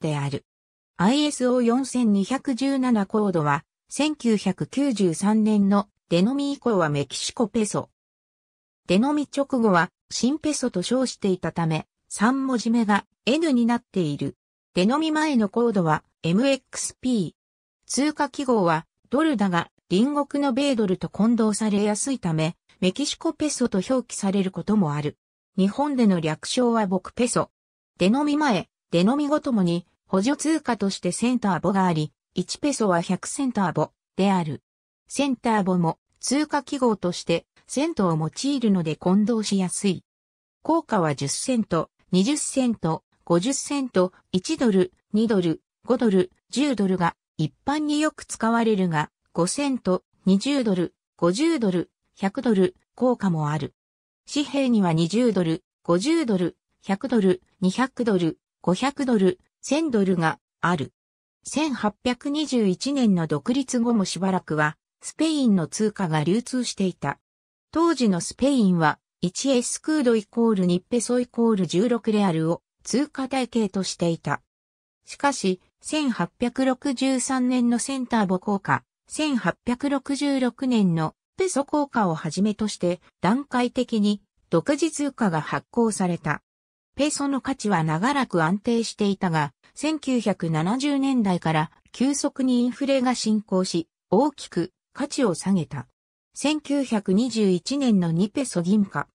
である。ISO4217 コードは、1993年のデノミ以降はメキシコペソ。デノミ直後は新ペソと称していたため、3文字目が N になっている。デノミ前のコードは MXP。通貨記号はドルだが、隣国の米ドルと混同されやすいため、メキシコペソと表記されることもある。日本での略称は僕ペソ。デノミ前、デノミごともに補助通貨としてセンターボがあり、1ペソは100センターボである。センターボも通貨記号としてセントを用いるので混同しやすい。効果は10セント、20セント、50セント、1ドル、2ドル、5ドル、10ドルが一般によく使われるが、5セント、20ドル、50ドル、100ドル、効果もある。紙幣には20ドル、50ドル、100ドル、200ドル、500ドル、1000ドルがある。1821年の独立後もしばらくは、スペインの通貨が流通していた。当時のスペインは、1エスクードイコール2ペソイコール16レアルを通貨体系としていた。しかし、1863年のセンターボ効果、1866年のペソ効果をはじめとして、段階的に独自通貨が発行された。ペソの価値は長らく安定していたが、1970年代から急速にインフレが進行し、大きく価値を下げた。1921年の2ペソ銀貨。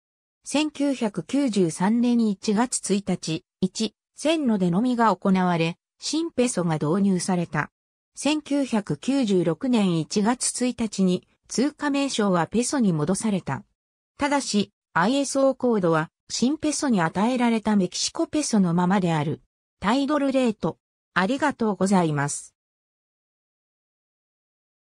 1993年1月1日、1、線路でのみが行われ、新ペソが導入された。1996年1月1日に通貨名称はペソに戻された。ただし、ISO コードは新ペソに与えられたメキシコペソのままである。タイドルレート。ありがとうございます。